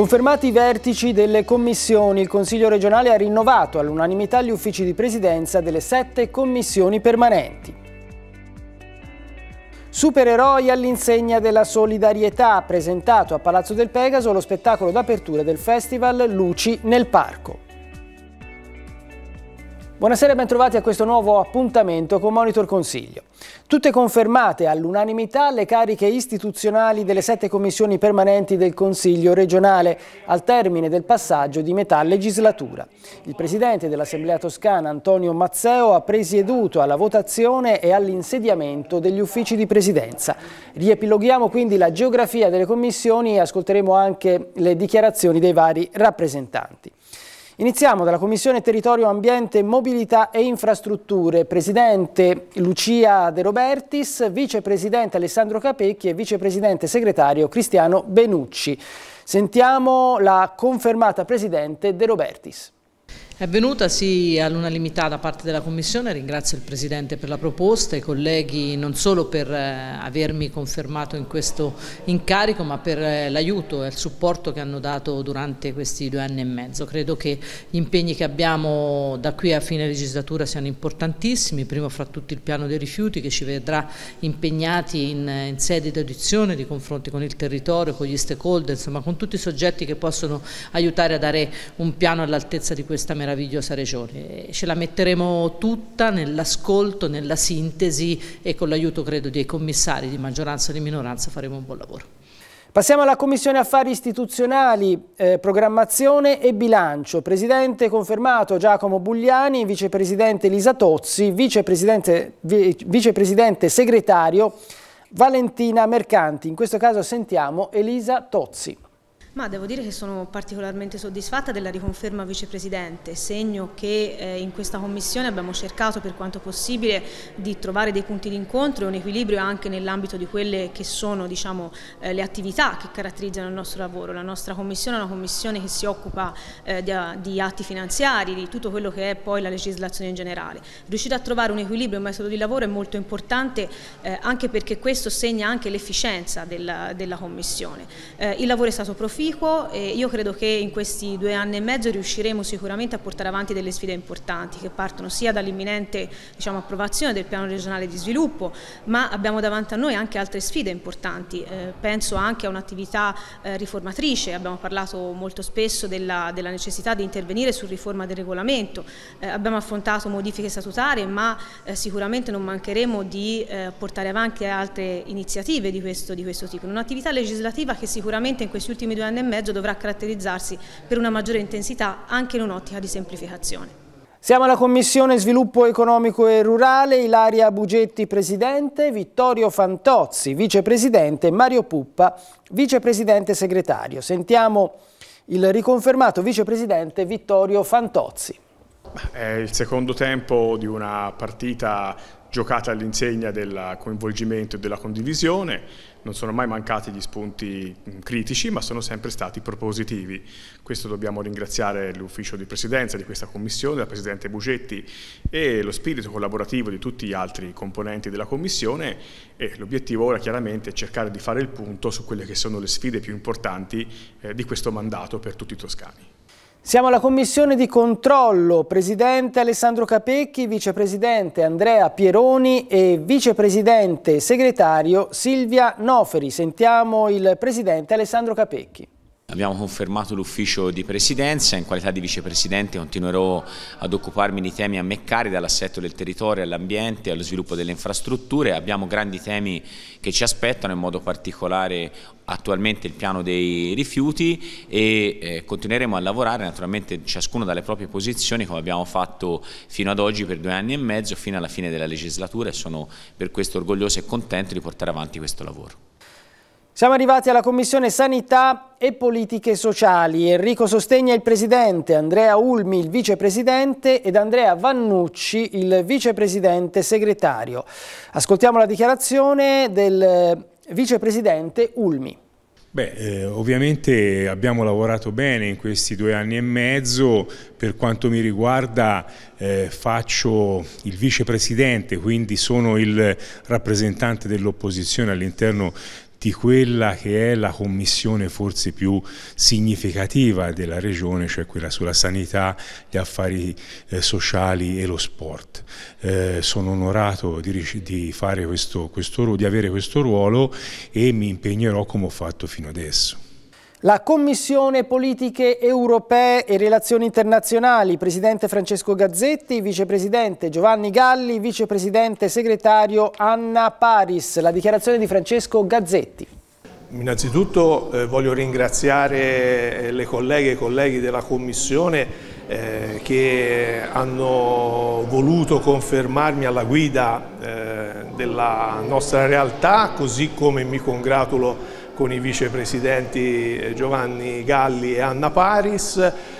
Confermati i vertici delle commissioni, il Consiglio regionale ha rinnovato all'unanimità gli uffici di presidenza delle sette commissioni permanenti. Supereroi all'insegna della solidarietà, presentato a Palazzo del Pegaso lo spettacolo d'apertura del festival Luci nel Parco. Buonasera e bentrovati a questo nuovo appuntamento con Monitor Consiglio. Tutte confermate all'unanimità le cariche istituzionali delle sette commissioni permanenti del Consiglio regionale al termine del passaggio di metà legislatura. Il Presidente dell'Assemblea Toscana Antonio Mazzeo ha presieduto alla votazione e all'insediamento degli uffici di presidenza. Riepiloghiamo quindi la geografia delle commissioni e ascolteremo anche le dichiarazioni dei vari rappresentanti. Iniziamo dalla Commissione Territorio, Ambiente, Mobilità e Infrastrutture. Presidente Lucia De Robertis, vicepresidente Alessandro Capecchi e vicepresidente segretario Cristiano Benucci. Sentiamo la confermata presidente De Robertis. È venuta sì all'unanimità da parte della Commissione, ringrazio il Presidente per la proposta, i colleghi non solo per eh, avermi confermato in questo incarico ma per eh, l'aiuto e il supporto che hanno dato durante questi due anni e mezzo. Credo che gli impegni che abbiamo da qui a fine legislatura siano importantissimi, primo fra tutti il piano dei rifiuti che ci vedrà impegnati in, in sede di audizione, di confronti con il territorio, con gli stakeholder, insomma con tutti i soggetti che possono aiutare a dare un piano all'altezza di questa meraviglia meravigliosa regione. Ce la metteremo tutta nell'ascolto, nella sintesi e con l'aiuto credo dei commissari di maggioranza e di minoranza faremo un buon lavoro. Passiamo alla Commissione Affari Istituzionali, eh, Programmazione e Bilancio. Presidente confermato Giacomo Bugliani, Vicepresidente Elisa Tozzi, Vicepresidente, vicepresidente Segretario Valentina Mercanti. In questo caso sentiamo Elisa Tozzi. Ma devo dire che sono particolarmente soddisfatta della riconferma vicepresidente, segno che eh, in questa commissione abbiamo cercato per quanto possibile di trovare dei punti di incontro e un equilibrio anche nell'ambito di quelle che sono diciamo, eh, le attività che caratterizzano il nostro lavoro. La nostra commissione è una commissione che si occupa eh, di, di, atti finanziari, di tutto quello che è poi la legislazione in generale. Riuscire a trovare un equilibrio e un metodo di lavoro è molto importante eh, anche perché questo segna anche l'efficienza della, della, commissione. Eh, il lavoro è stato proficuo proficuo e eh, io credo che in questi due anni e mezzo riusciremo sicuramente a portare avanti delle sfide importanti che partono sia dall'imminente diciamo, approvazione del piano regionale di sviluppo ma abbiamo davanti a noi anche altre sfide importanti, eh, penso anche a un'attività eh, riformatrice, abbiamo parlato molto spesso della, della, necessità di intervenire su riforma del regolamento, eh, abbiamo affrontato modifiche statutarie ma eh, sicuramente non mancheremo di eh, portare avanti altre iniziative di questo, di questo tipo, un'attività legislativa che sicuramente in questi ultimi due anni anno e mezzo dovrà caratterizzarsi per una maggiore intensità anche in un'ottica di semplificazione. Siamo alla Commissione Sviluppo Economico e Rurale, Ilaria Bugetti Presidente, Vittorio Fantozzi Vicepresidente, Mario Puppa Vicepresidente Segretario. Sentiamo il riconfermato Vicepresidente Vittorio Fantozzi. È il secondo tempo di una partita giocata all'insegna del coinvolgimento e della condivisione, non sono mai mancati gli spunti mm, critici ma sono sempre stati propositivi. Questo dobbiamo ringraziare l'ufficio di presidenza di questa commissione, la Presidente Bugetti e lo spirito collaborativo di tutti gli altri componenti della commissione e l'obiettivo ora chiaramente è cercare di fare il punto su quelle che sono le sfide più importanti eh, di questo mandato per tutti i toscani. Siamo alla commissione di controllo, presidente Alessandro Capecchi, vicepresidente Andrea Pieroni e vicepresidente segretario Silvia Noferi. Sentiamo il presidente Alessandro Capecchi. Abbiamo confermato l'ufficio di presidenza, in qualità di vicepresidente continuerò ad occuparmi di temi a me cari, dall'assetto del territorio all'ambiente, allo sviluppo delle infrastrutture. Abbiamo grandi temi che ci aspettano, in modo particolare attualmente il piano dei rifiuti e eh, continueremo a lavorare naturalmente ciascuno dalle proprie posizioni come abbiamo fatto fino ad oggi per due anni e mezzo fino alla fine della legislatura e sono per questo orgoglioso e contento di portare avanti questo lavoro. Siamo arrivati alla Commissione Sanità e Politiche Sociali. Enrico Sostegna il Presidente, Andrea Ulmi il Vicepresidente ed Andrea Vannucci il Vicepresidente Segretario. Ascoltiamo la dichiarazione del eh, Vicepresidente Ulmi. Beh, eh, ovviamente abbiamo lavorato bene in questi due anni e mezzo, per quanto mi riguarda eh, faccio il vicepresidente, quindi sono il rappresentante dell'opposizione all'interno di quella che è la commissione forse più significativa della regione, cioè quella sulla sanità, gli affari eh, sociali e lo sport. Eh, sono onorato di, di, questo, questo, di avere questo ruolo e mi impegnerò come ho fatto fino adesso. La Commissione Politiche Europee e Relazioni Internazionali, Presidente Francesco Gazzetti, Vicepresidente Giovanni Galli, Vicepresidente Segretario Anna Paris. La dichiarazione di Francesco Gazzetti. Innanzitutto eh, voglio ringraziare eh, le colleghe e i colleghi della Commissione eh, che hanno voluto confermarmi alla guida eh, della nostra realtà, così come mi congratulo con i vicepresidenti eh, Giovanni Galli e Anna Paris.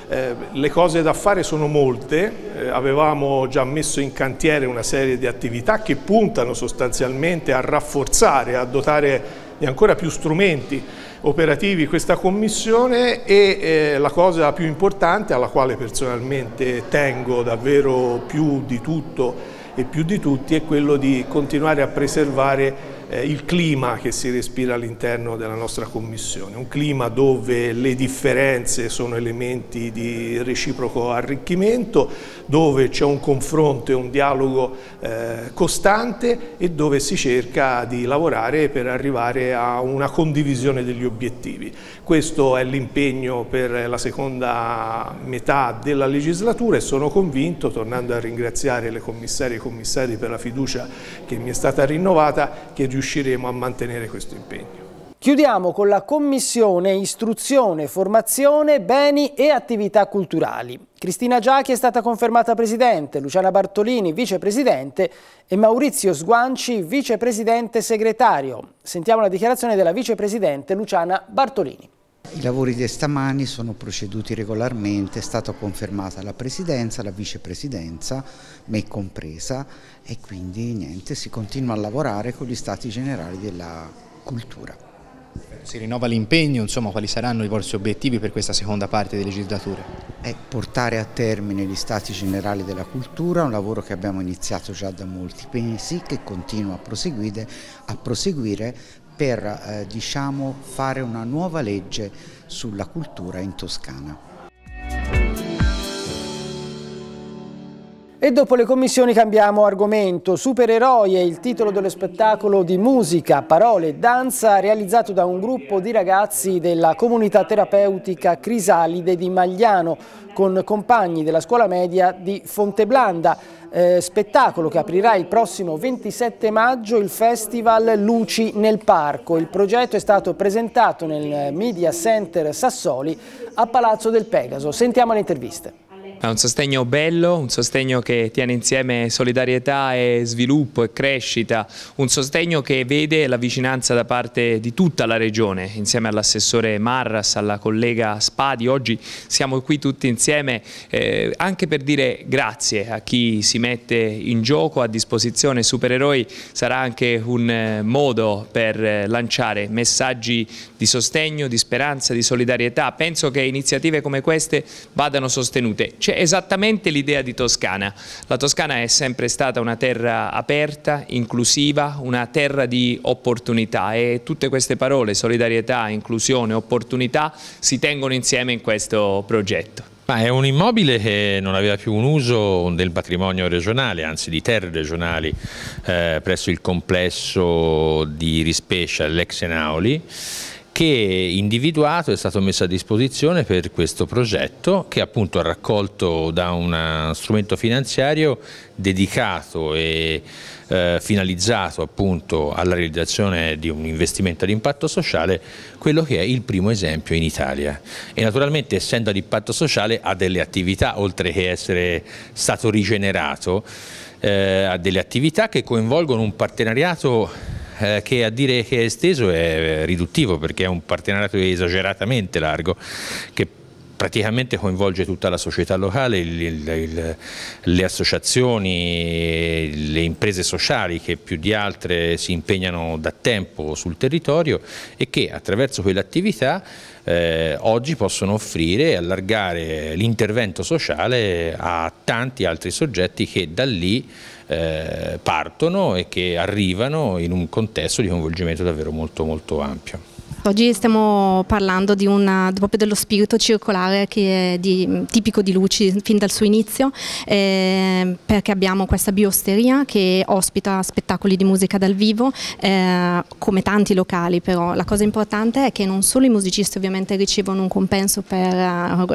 Eh, le cose da fare sono molte, eh, avevamo già messo in cantiere una serie di attività che puntano sostanzialmente a rafforzare, a dotare di ancora più strumenti operativi questa commissione e eh, la cosa più importante alla quale personalmente tengo davvero più di tutto e più di tutti è quello di continuare a preservare eh, il clima che si respira all'interno della nostra Commissione, un clima dove le differenze sono elementi di reciproco arricchimento, dove c'è un confronto e un dialogo eh, costante e dove si cerca di lavorare per arrivare a una condivisione degli obiettivi. Questo è l'impegno per la seconda metà della legislatura e sono convinto, tornando a ringraziare le commissarie e i commissari per la fiducia che mi è stata rinnovata, che riusciremo riusciremo a mantenere questo impegno. Chiudiamo con la Commissione Istruzione, Formazione, Beni e Attività Culturali. Cristina Giachi è stata confermata presidente, Luciana Bartolini vicepresidente e Maurizio Sguanci vicepresidente segretario. Sentiamo la dichiarazione della vicepresidente Luciana Bartolini. I lavori di stamani sono proceduti regolarmente, è stata confermata la presidenza, la vicepresidenza, me compresa, e quindi niente, si continua a lavorare con gli stati generali della cultura. Si rinnova l'impegno, insomma, quali saranno i vostri obiettivi per questa seconda parte di legislatura? È portare a termine gli stati generali della cultura, un lavoro che abbiamo iniziato già da molti mesi, che continua a proseguire, a proseguire per eh, diciamo, fare una nuova legge sulla cultura in Toscana. E dopo le commissioni cambiamo argomento. Supereroi è il titolo dello spettacolo di musica, parole e danza realizzato da un gruppo di ragazzi della comunità terapeutica Crisalide di Magliano con compagni della scuola media di Fonteblanda eh, spettacolo che aprirà il prossimo 27 maggio il festival Luci nel Parco. Il progetto è stato presentato nel Media Center Sassoli a Palazzo del Pegaso. Sentiamo le interviste. È un sostegno bello, un sostegno che tiene insieme solidarietà e sviluppo e crescita, un sostegno che vede la vicinanza da parte di tutta la Regione, insieme all'assessore Marras, alla collega Spadi. Oggi siamo qui tutti insieme eh, anche per dire grazie a chi si mette in gioco, a disposizione. Supereroi sarà anche un eh, modo per eh, lanciare messaggi di sostegno, di speranza, di solidarietà. Penso che iniziative come queste vadano sostenute c'è esattamente l'idea di Toscana. La Toscana è sempre stata una terra aperta, inclusiva, una terra di opportunità e tutte queste parole, solidarietà, inclusione, opportunità, si tengono insieme in questo progetto. Ma è un immobile che non aveva più un uso del patrimonio regionale, anzi di terre regionali, eh, presso il complesso di Rispescia, l'ex Enauli che individuato è stato messo a disposizione per questo progetto che appunto ha raccolto da un strumento finanziario dedicato e eh, finalizzato appunto alla realizzazione di un investimento ad impatto sociale quello che è il primo esempio in Italia e naturalmente essendo ad impatto sociale ha delle attività oltre che essere stato rigenerato eh, ha delle attività che coinvolgono un partenariato eh, che a dire che è esteso è eh, riduttivo perché è un partenariato esageratamente largo che praticamente coinvolge tutta la società locale, il, il, il, le associazioni, le imprese sociali che più di altre si impegnano da tempo sul territorio e che attraverso quell'attività eh, oggi possono offrire e allargare l'intervento sociale a tanti altri soggetti che da lì eh, partono e che arrivano in un contesto di coinvolgimento davvero molto, molto ampio. Oggi stiamo parlando una, proprio dello spirito circolare che è di, tipico di Luci fin dal suo inizio, eh, perché abbiamo questa biosteria che ospita spettacoli di musica dal vivo, eh, come tanti locali però. La cosa importante è che non solo i musicisti ovviamente ricevono un compenso per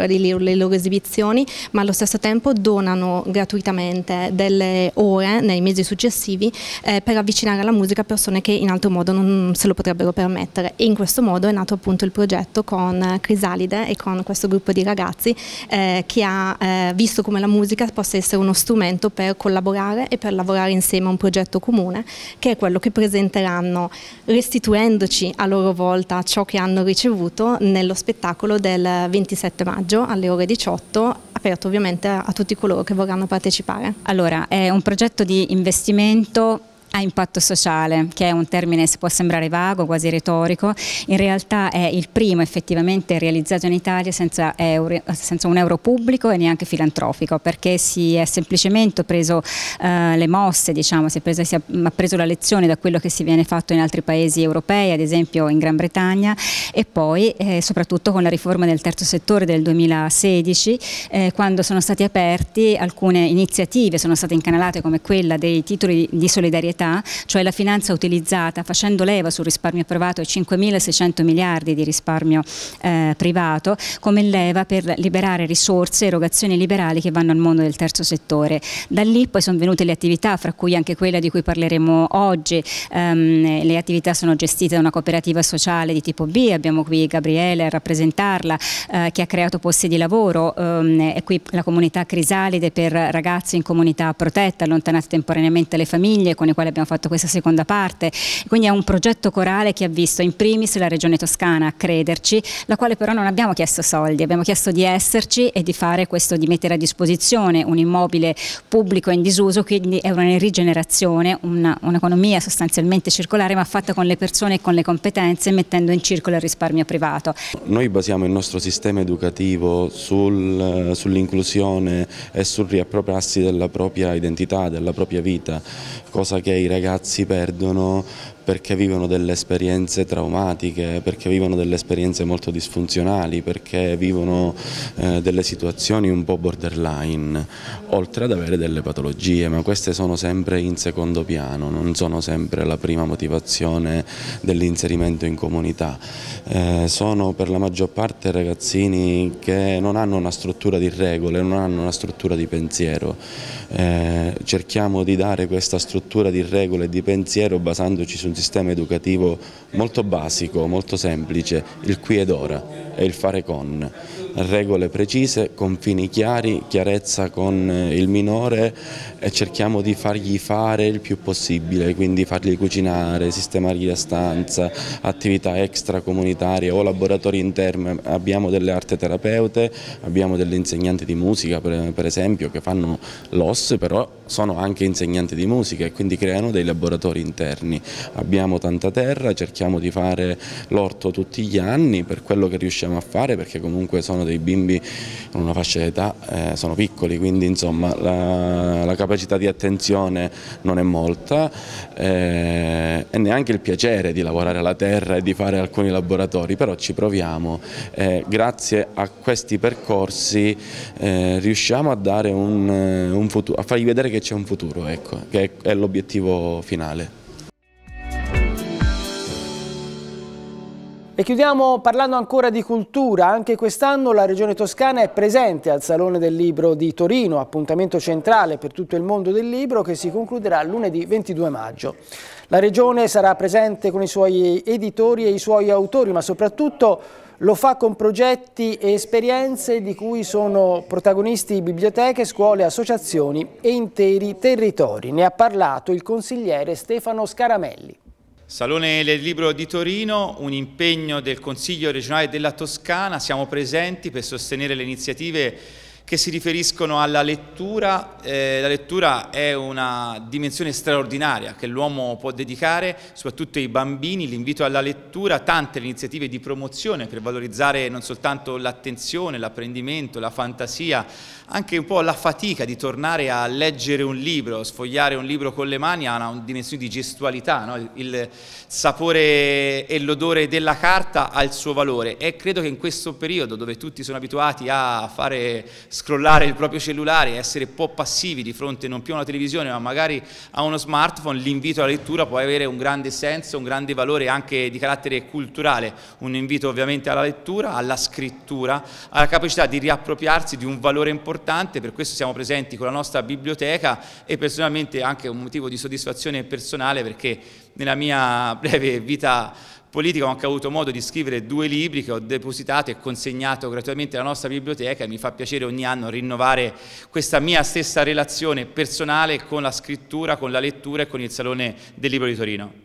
eh, le loro esibizioni, ma allo stesso tempo donano gratuitamente delle ore nei mesi successivi eh, per avvicinare alla musica persone che in altro modo non se lo potrebbero permettere. E in questo questo modo è nato appunto il progetto con Crisalide e con questo gruppo di ragazzi eh, che ha eh, visto come la musica possa essere uno strumento per collaborare e per lavorare insieme a un progetto comune che è quello che presenteranno restituendoci a loro volta ciò che hanno ricevuto nello spettacolo del 27 maggio alle ore 18 aperto ovviamente a, a tutti coloro che vorranno partecipare. Allora è un progetto di investimento a impatto sociale, che è un termine che può sembrare vago, quasi retorico, in realtà è il primo effettivamente realizzato in Italia senza, euro, senza un euro pubblico e neanche filantrofico, perché si è semplicemente preso eh, le mosse, diciamo, si, è preso, si è, ha preso la lezione da quello che si viene fatto in altri paesi europei, ad esempio in Gran Bretagna, e poi eh, soprattutto con la riforma del terzo settore del 2016, eh, quando sono stati aperti alcune iniziative, sono state incanalate come quella dei titoli di solidarietà fiscalità, cioè la finanza utilizzata facendo leva sul risparmio privato e 5.600 miliardi di risparmio eh, privato come leva per liberare risorse, erogazioni liberali che vanno al mondo del terzo settore. Da lì poi sono venute le attività, fra cui anche quella di cui parleremo oggi. Um, le attività sono gestite da una cooperativa sociale di tipo B, abbiamo qui Gabriele a rappresentarla, eh, che ha creato posti di lavoro, um, e qui la comunità Crisalide per ragazzi in comunità protetta, allontanati temporaneamente dalle famiglie, con le quali abbiamo abbiamo fatto questa seconda parte, quindi è un progetto corale che ha visto in primis la Regione Toscana crederci, la quale però non abbiamo chiesto soldi, abbiamo chiesto di esserci e di fare questo, di mettere a disposizione un immobile pubblico in disuso, quindi è una rigenerazione, un'economia sostanzialmente circolare ma fatta con le persone e con le competenze mettendo in circolo il risparmio privato. Noi basiamo il nostro sistema educativo sul, sull'inclusione e sul riappropriarsi della propria identità, della propria vita, cosa che i ragazzi perdono perché vivono delle esperienze traumatiche, perché vivono delle esperienze molto disfunzionali, perché vivono eh, delle situazioni un po' borderline, oltre ad avere delle patologie, ma queste sono sempre in secondo piano, non sono sempre la prima motivazione dell'inserimento in comunità. Eh, sono per la maggior parte ragazzini che non hanno una struttura di regole, non hanno una struttura di pensiero. Eh, cerchiamo di dare questa struttura di regole e di pensiero basandoci sul un sistema educativo molto basico, molto semplice, il qui ed ora e il fare con regole precise, confini chiari, chiarezza con eh, il minore e cerchiamo di fargli fare il più possibile, quindi fargli cucinare, sistemargli la stanza, attività extracomunitarie o laboratori interni. Abbiamo delle arte terapeute, abbiamo delle insegnanti di musica per esempio che fanno l'OS, però sono anche insegnanti di musica e quindi creano dei laboratori interni. Abbiamo tanta terra, cerchiamo di fare l'orto tutti gli anni per quello che riusciamo a fare perché comunque sono dei bimbi con una fascia d'età, eh, sono piccoli, quindi insomma la, la, capacità di attenzione non è molta eh, e neanche il piacere di lavorare alla terra e di fare alcuni laboratori, però ci proviamo. Eh, grazie a questi percorsi eh, riusciamo a, dare un, eh, un futuro, a fargli vedere che c'è un futuro, ecco, che è, è l'obiettivo finale. E chiudiamo parlando ancora di cultura. Anche quest'anno la Regione Toscana è presente al Salone del Libro di Torino, appuntamento centrale per tutto il mondo del libro che si concluderà lunedì 22 maggio. La Regione sarà presente con i suoi editori e i suoi autori, ma soprattutto lo fa con progetti e esperienze di cui sono protagonisti biblioteche, scuole, associazioni e interi territori. Ne ha parlato il consigliere Stefano Scaramelli. Salone del Libro di Torino, un impegno del Consiglio regionale della Toscana, siamo presenti per sostenere le iniziative che si riferiscono alla lettura. Eh, la lettura è una dimensione straordinaria che l'uomo può dedicare, soprattutto ai bambini, l'invito alla lettura, tante iniziative di promozione per valorizzare non soltanto l'attenzione, l'apprendimento, la fantasia, anche un po' la fatica di tornare a leggere un libro, sfogliare un libro con le mani ha una dimensione di gestualità, no? il sapore e l'odore della carta ha il suo valore e credo che in questo periodo dove tutti sono abituati a fare scrollare il proprio cellulare, essere un po' passivi di fronte non più a una televisione ma magari a uno smartphone, l'invito alla lettura può avere un grande senso, un grande valore anche di carattere culturale, un invito ovviamente alla lettura, alla scrittura, alla capacità di riappropriarsi di un valore importante importante, per questo siamo presenti con la nostra biblioteca e personalmente anche un motivo di soddisfazione personale perché nella mia breve vita politica ho anche avuto modo di scrivere due libri che ho depositato e consegnato gratuitamente alla nostra biblioteca e mi fa piacere ogni anno rinnovare questa mia stessa relazione personale con la scrittura, con la lettura e con il Salone del Libro di Torino.